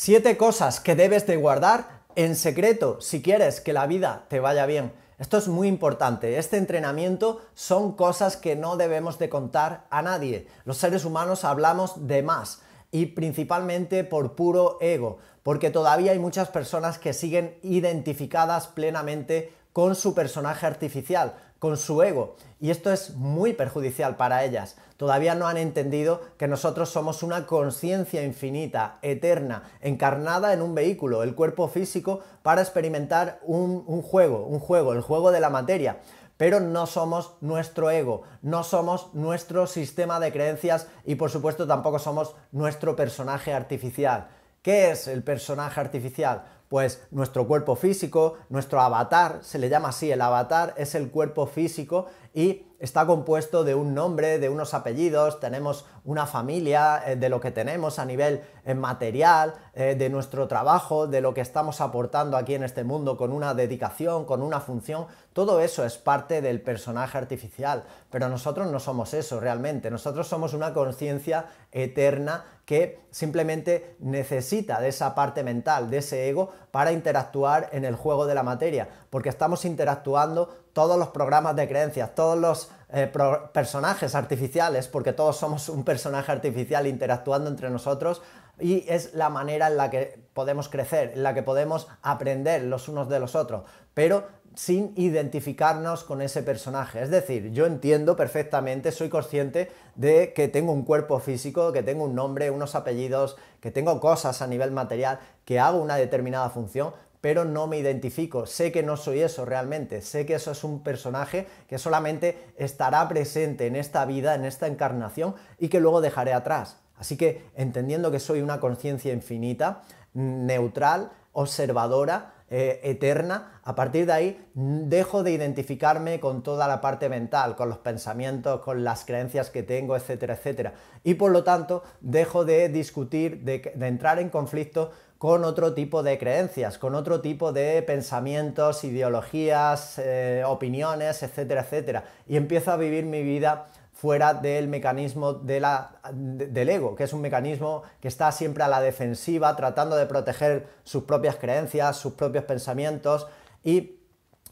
Siete cosas que debes de guardar en secreto si quieres que la vida te vaya bien. Esto es muy importante. Este entrenamiento son cosas que no debemos de contar a nadie. Los seres humanos hablamos de más y principalmente por puro ego, porque todavía hay muchas personas que siguen identificadas plenamente con su personaje artificial, con su ego y esto es muy perjudicial para ellas. Todavía no han entendido que nosotros somos una conciencia infinita, eterna, encarnada en un vehículo, el cuerpo físico, para experimentar un, juego, un juego, el juego de la materia pero no somos nuestro ego, no somos nuestro sistema de creencias y por supuesto tampoco somos nuestro personaje artificial. ¿Qué es el personaje artificial? pues nuestro cuerpo físico, nuestro avatar, se le llama así, el avatar es el cuerpo físico y está compuesto de un nombre, de unos apellidos, tenemos una familia, eh, de lo que tenemos a nivel eh, material, eh, de nuestro trabajo, de lo que estamos aportando aquí en este mundo con una dedicación, con una función, todo eso es parte del personaje artificial, pero nosotros no somos eso realmente, nosotros somos una conciencia eterna que simplemente necesita de esa parte mental, de ese ego, para interactuar en el juego de la materia, porque estamos interactuando todos los programas de creencias, todos los eh, personajes artificiales, porque todos somos un personaje artificial interactuando entre nosotros, y es la manera en la que podemos crecer, en la que podemos aprender los unos de los otros. Pero sin identificarnos con ese personaje. Es decir, yo entiendo perfectamente, soy consciente de que tengo un cuerpo físico, que tengo un nombre, unos apellidos, que tengo cosas a nivel material, que hago una determinada función, pero no me identifico, sé que no soy eso realmente, sé que eso es un personaje que solamente estará presente en esta vida, en esta encarnación y que luego dejaré atrás. Así que entendiendo que soy una conciencia infinita, neutral, observadora, eh, eterna, a partir de ahí dejo de identificarme con toda la parte mental, con los pensamientos, con las creencias que tengo, etcétera, etcétera. Y por lo tanto, dejo de discutir, de, entrar en conflicto con otro tipo de creencias, con otro tipo de pensamientos, ideologías, eh, opiniones, etcétera, etcétera. Y empiezo a vivir mi vida fuera del mecanismo de la, del ego, que es un mecanismo que está siempre a la defensiva, tratando de proteger sus propias creencias, sus propios pensamientos y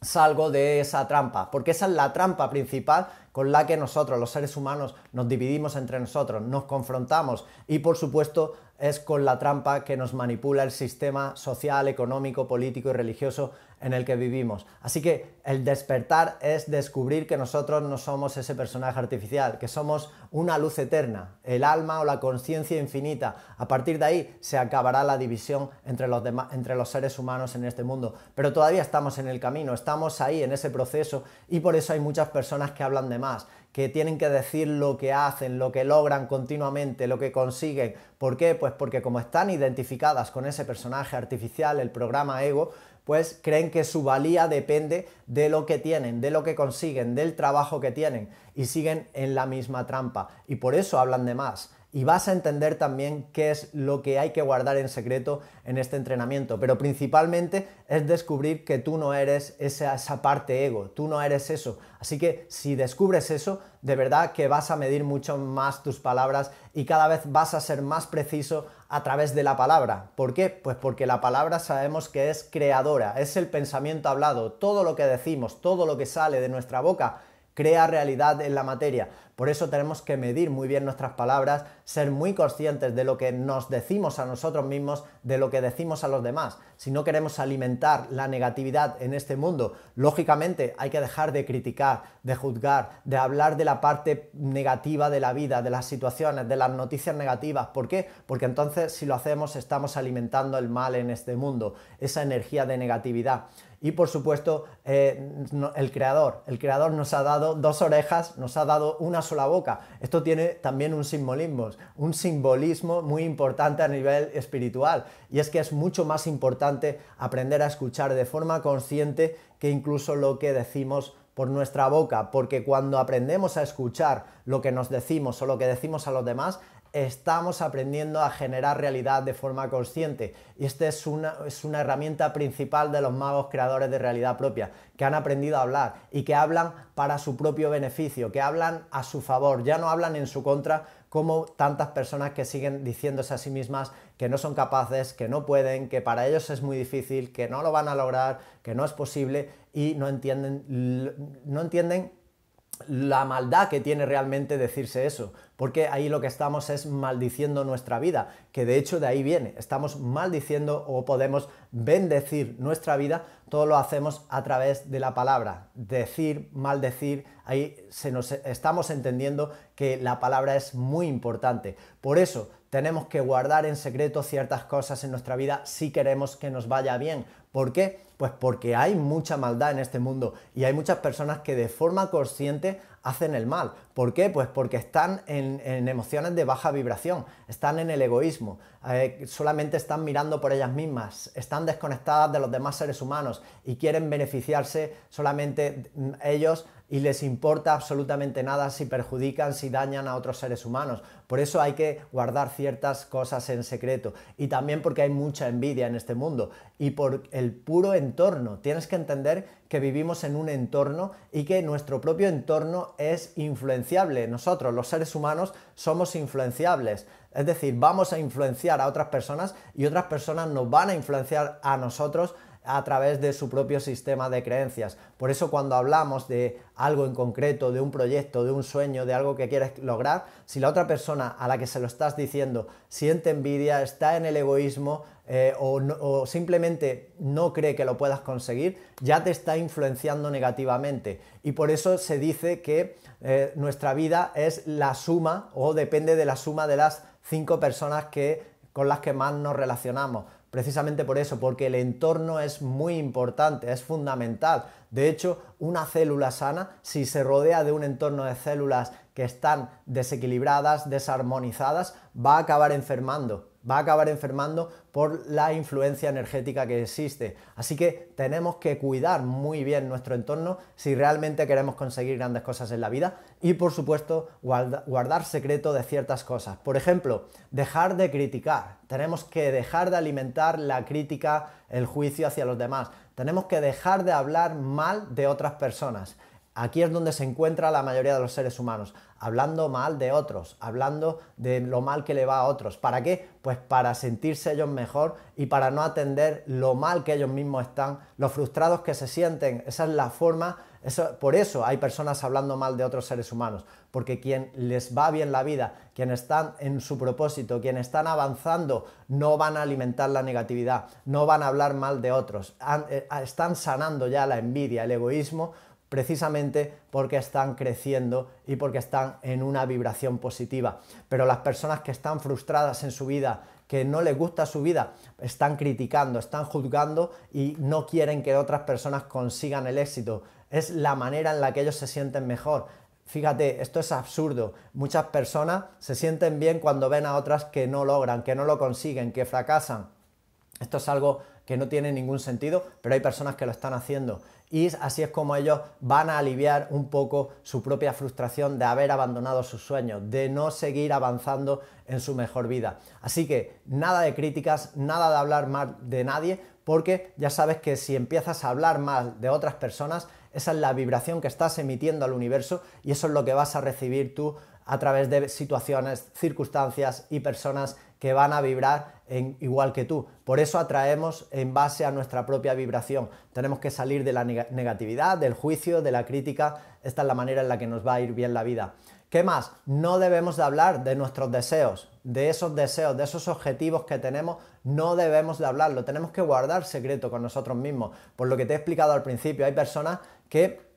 salgo de esa trampa, porque esa es la trampa principal con la que nosotros, los seres humanos, nos dividimos entre nosotros, nos confrontamos y por supuesto es con la trampa que nos manipula el sistema social, económico, político y religioso en el que vivimos. Así que el despertar es descubrir que nosotros no somos ese personaje artificial, que somos una luz eterna, el alma o la conciencia infinita. A partir de ahí se acabará la división entre los, entre los seres humanos en este mundo. Pero todavía estamos en el camino, estamos ahí en ese proceso y por eso hay muchas personas que hablan de más que tienen que decir lo que hacen, lo que logran continuamente, lo que consiguen. ¿Por qué? Pues porque como están identificadas con ese personaje artificial, el programa ego, pues creen que su valía depende de lo que tienen, de lo que consiguen, del trabajo que tienen y siguen en la misma trampa y por eso hablan de más y vas a entender también qué es lo que hay que guardar en secreto en este entrenamiento. Pero principalmente es descubrir que tú no eres esa, esa parte ego, tú no eres eso. Así que si descubres eso, de verdad que vas a medir mucho más tus palabras y cada vez vas a ser más preciso a través de la palabra. ¿Por qué? Pues porque la palabra sabemos que es creadora, es el pensamiento hablado, todo lo que decimos, todo lo que sale de nuestra boca crea realidad en la materia. Por eso tenemos que medir muy bien nuestras palabras, ser muy conscientes de lo que nos decimos a nosotros mismos, de lo que decimos a los demás. Si no queremos alimentar la negatividad en este mundo, lógicamente hay que dejar de criticar, de juzgar, de hablar de la parte negativa de la vida, de las situaciones, de las noticias negativas. ¿Por qué? Porque entonces si lo hacemos estamos alimentando el mal en este mundo, esa energía de negatividad. Y por supuesto, eh, el creador. El creador nos ha dado dos orejas, nos ha dado una la boca. Esto tiene también un simbolismo, un simbolismo muy importante a nivel espiritual. Y es que es mucho más importante aprender a escuchar de forma consciente que incluso lo que decimos por nuestra boca, porque cuando aprendemos a escuchar lo que nos decimos o lo que decimos a los demás, estamos aprendiendo a generar realidad de forma consciente. Y esta es una, es una herramienta principal de los magos creadores de realidad propia, que han aprendido a hablar y que hablan para su propio beneficio, que hablan a su favor, ya no hablan en su contra como tantas personas que siguen diciéndose a sí mismas que no son capaces, que no pueden, que para ellos es muy difícil, que no lo van a lograr, que no es posible y no entienden, no entienden la maldad que tiene realmente decirse eso, porque ahí lo que estamos es maldiciendo nuestra vida, que de hecho de ahí viene, estamos maldiciendo o podemos bendecir nuestra vida, todo lo hacemos a través de la palabra, decir, maldecir, ahí se nos estamos entendiendo que la palabra es muy importante. Por eso, tenemos que guardar en secreto ciertas cosas en nuestra vida si queremos que nos vaya bien. ¿Por qué? Pues porque hay mucha maldad en este mundo y hay muchas personas que de forma consciente hacen el mal. ¿Por qué? Pues porque están en, emociones de baja vibración, están en el egoísmo, eh, solamente están mirando por ellas mismas, están desconectadas de los demás seres humanos y quieren beneficiarse solamente mm, ellos y les importa absolutamente nada si perjudican, si dañan a otros seres humanos. Por eso hay que guardar ciertas cosas en secreto. Y también porque hay mucha envidia en este mundo y por el puro entorno. Tienes que entender que vivimos en un entorno y que nuestro propio entorno es influenciable. Nosotros, los seres humanos, somos influenciables. Es decir, vamos a influenciar a otras personas y otras personas nos van a influenciar a nosotros a través de su propio sistema de creencias. Por eso cuando hablamos de algo en concreto, de un proyecto, de un sueño, de algo que quieres lograr, si la otra persona a la que se lo estás diciendo siente envidia, está en el egoísmo eh, o, simplemente no cree que lo puedas conseguir, ya te está influenciando negativamente. Y por eso se dice que eh, nuestra vida es la suma o depende de la suma de las cinco personas que con las que más nos relacionamos precisamente por eso, porque el entorno es muy importante, es fundamental. De hecho, una célula sana, si se rodea de un entorno de células que están desequilibradas, desarmonizadas, va a acabar enfermando va a acabar enfermando por la influencia energética que existe. Así que tenemos que cuidar muy bien nuestro entorno si realmente queremos conseguir grandes cosas en la vida y por supuesto guardar secreto de ciertas cosas. Por ejemplo, dejar de criticar. Tenemos que dejar de alimentar la crítica, el juicio hacia los demás. Tenemos que dejar de hablar mal de otras personas. Aquí es donde se encuentra la mayoría de los seres humanos, hablando mal de otros, hablando de lo mal que le va a otros. ¿Para qué? Pues para sentirse ellos mejor y para no atender lo mal que ellos mismos están, los frustrados que se sienten. Esa es la forma, por eso hay personas hablando mal de otros seres humanos, porque quien les va bien la vida, quien están en su propósito, quien están avanzando, no van a alimentar la negatividad, no van a hablar mal de otros, eh, están sanando ya la envidia, el egoísmo precisamente porque están creciendo y porque están en una vibración positiva. Pero las personas que están frustradas en su vida, que no les gusta su vida, están criticando, están juzgando y no quieren que otras personas consigan el éxito. Es la manera en la que ellos se sienten mejor. Fíjate, esto es absurdo. Muchas personas se sienten bien cuando ven a otras que no logran, que no lo consiguen, que fracasan. Esto es algo que no tiene ningún sentido, pero hay personas que lo están haciendo. Y así es como ellos van a aliviar un poco su propia frustración de haber abandonado sus sueños, de no seguir avanzando en su mejor vida. Así que nada de críticas, nada de hablar mal de nadie, porque ya sabes que si empiezas a hablar mal de otras personas, esa es la vibración que estás emitiendo al universo y eso es lo que vas a recibir tú a través de situaciones, circunstancias y personas que van a vibrar en, igual que tú. Por eso atraemos en base a nuestra propia vibración. Tenemos que salir de la negatividad, del juicio, de la crítica. Esta es la manera en la que nos va a ir bien la vida. ¿Qué más? No debemos de hablar de nuestros deseos, de esos deseos, de esos objetivos que tenemos, no debemos de hablarlo. Tenemos que guardar secreto con nosotros mismos. Por lo que te he explicado al principio, hay personas que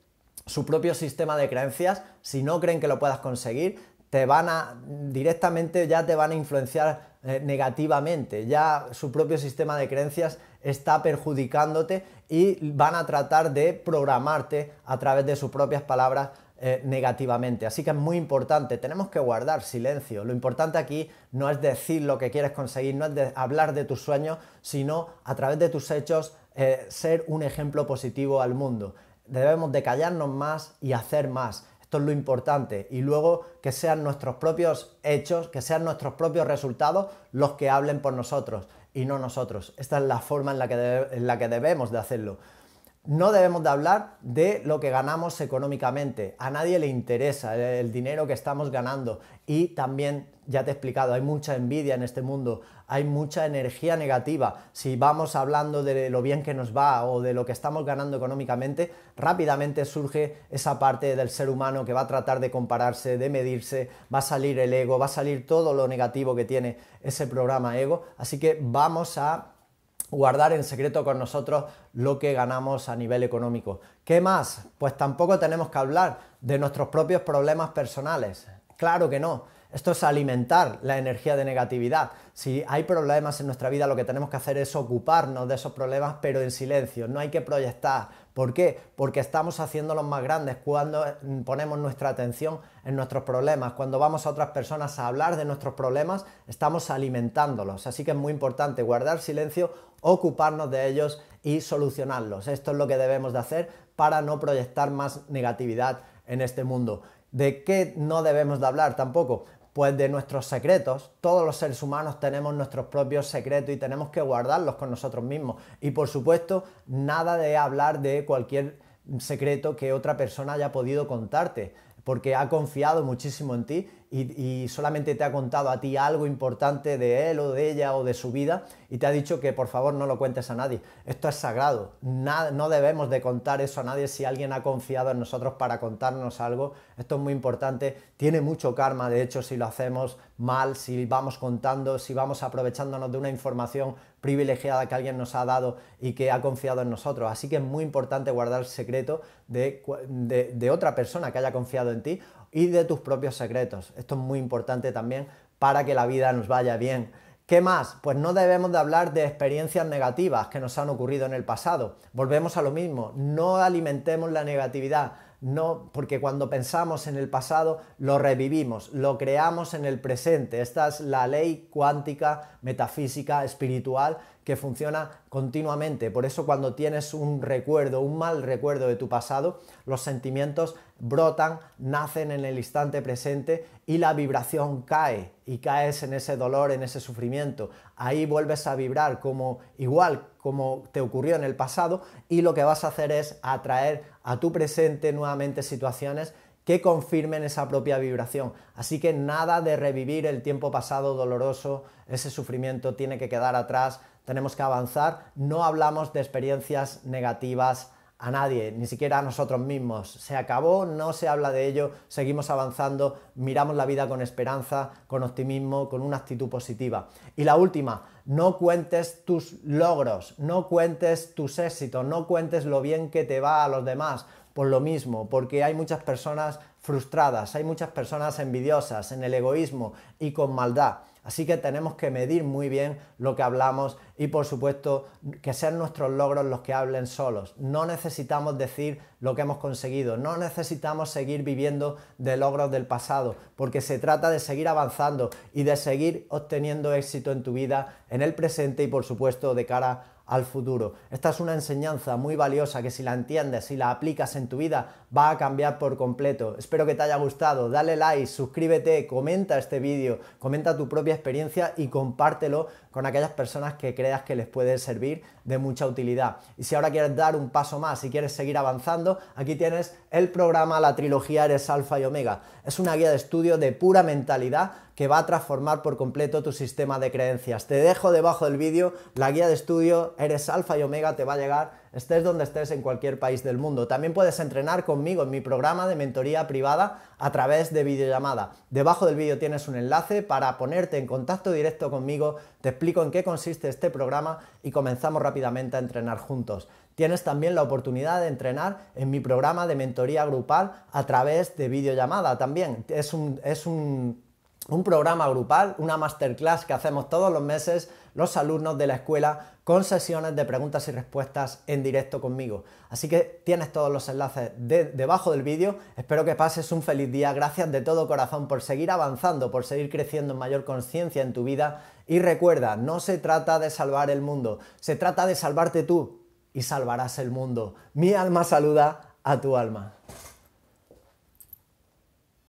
su propio sistema de creencias, si no creen que lo puedas conseguir, te van a directamente ya te van a influenciar eh, negativamente, ya su propio sistema de creencias está perjudicándote y van a tratar de programarte a través de sus propias palabras eh, negativamente. Así que es muy importante, tenemos que guardar silencio. Lo importante aquí no es decir lo que quieres conseguir, no es hablar de tus sueños, sino a través de tus hechos eh, ser un ejemplo positivo al mundo debemos de callarnos más y hacer más. Esto es lo importante. Y luego que sean nuestros propios hechos, que sean nuestros propios resultados los que hablen por nosotros y no nosotros. Esta es la forma en la que, en la que debemos de hacerlo. No debemos de hablar de lo que ganamos económicamente. A nadie le interesa el dinero que estamos ganando. Y también ya te he explicado, hay mucha envidia en este mundo, hay mucha energía negativa. Si vamos hablando de lo bien que nos va o de lo que estamos ganando económicamente, rápidamente surge esa parte del ser humano que va a tratar de compararse, de medirse, va a salir el ego, va a salir todo lo negativo que tiene ese programa ego. Así que vamos a guardar en secreto con nosotros lo que ganamos a nivel económico. ¿Qué más? Pues tampoco tenemos que hablar de nuestros propios problemas personales. Claro que no esto es alimentar la energía de negatividad. Si hay problemas en nuestra vida, lo que tenemos que hacer es ocuparnos de esos problemas, pero en silencio. No hay que proyectar. ¿Por qué? Porque estamos haciéndolos más grandes cuando mm, ponemos nuestra atención en nuestros problemas. Cuando vamos a otras personas a hablar de nuestros problemas, estamos alimentándolos. Así que es muy importante guardar silencio, ocuparnos de ellos y solucionarlos. Esto es lo que debemos de hacer para no proyectar más negatividad en este mundo. ¿De qué no debemos de hablar tampoco? pues de nuestros secretos. Todos los seres humanos tenemos nuestros propios secretos y tenemos que guardarlos con nosotros mismos. Y por supuesto, nada de hablar de cualquier secreto que otra persona haya podido contarte, porque ha confiado muchísimo en ti y, solamente te ha contado a ti algo importante de él o de ella o de su vida y te ha dicho que por favor no lo cuentes a nadie. Esto es sagrado. Nada, no debemos de contar eso a nadie si alguien ha confiado en nosotros para contarnos algo. Esto es muy importante. Tiene mucho karma, de hecho, si lo hacemos mal, si vamos contando, si vamos aprovechándonos de una información privilegiada que alguien nos ha dado y que ha confiado en nosotros. Así que es muy importante guardar el secreto de otra persona que haya confiado en ti y de tus propios secretos. Esto es muy importante también para que la vida nos vaya bien. ¿Qué más? Pues no debemos de hablar de experiencias negativas que nos han ocurrido en el pasado. Volvemos a lo mismo, no alimentemos la negatividad, no, porque cuando pensamos en el pasado lo revivimos, lo creamos en el presente. Esta es la ley cuántica, metafísica, espiritual que funciona continuamente. Por eso cuando tienes un recuerdo, un mal recuerdo de tu pasado, los sentimientos brotan, nacen en el instante presente y la vibración cae y caes en ese dolor, en ese sufrimiento. Ahí vuelves a vibrar como igual como te ocurrió en el pasado y lo que vas a hacer es atraer a tu presente nuevamente situaciones que confirmen esa propia vibración. Así que nada de revivir el tiempo pasado doloroso, ese sufrimiento tiene que quedar atrás, tenemos que avanzar, no hablamos de experiencias negativas a nadie, ni siquiera a nosotros mismos. Se acabó, no se habla de ello, seguimos avanzando, miramos la vida con esperanza, con optimismo, con una actitud positiva. Y la última, no cuentes tus logros, no cuentes tus éxitos, no cuentes lo bien que te va a los demás por lo mismo, porque hay muchas personas frustradas, hay muchas personas envidiosas, en el egoísmo y con maldad. Así que tenemos que medir muy bien lo que hablamos y por supuesto que sean nuestros logros los que hablen solos. No necesitamos decir lo que hemos conseguido, no necesitamos seguir viviendo de logros del pasado, porque se trata de seguir avanzando y de seguir obteniendo éxito en tu vida, en el presente y por supuesto de cara a al futuro. Esta es una enseñanza muy valiosa que si la entiendes, y la aplicas en tu vida, va a cambiar por completo. Espero que te haya gustado, dale like, suscríbete, comenta este vídeo, comenta tu propia experiencia y compártelo con aquellas personas que creas que les puede servir de mucha utilidad. Y si ahora quieres dar un paso más, si quieres seguir avanzando, aquí tienes el programa La Trilogía Eres Alfa y Omega. Es una guía de estudio de pura mentalidad que va a transformar por completo tu sistema de creencias. Te dejo debajo del vídeo la guía de estudio, eres alfa y omega, te va a llegar estés donde estés en cualquier país del mundo. También puedes entrenar conmigo en mi programa de mentoría privada a través de videollamada. Debajo del vídeo tienes un enlace para ponerte en contacto directo conmigo, te explico en qué consiste este programa y comenzamos rápidamente a entrenar juntos. Tienes también la oportunidad de entrenar en mi programa de mentoría grupal a través de videollamada también. Es un, es un un programa grupal, una masterclass que hacemos todos los meses los alumnos de la escuela con sesiones de preguntas y respuestas en directo conmigo. Así que tienes todos los enlaces debajo del vídeo. Espero que pases un feliz día. Gracias de todo corazón por seguir avanzando, por seguir creciendo en mayor conciencia en tu vida. Y recuerda, no se trata de salvar el mundo, se trata de salvarte tú y salvarás el mundo. Mi alma saluda a tu alma.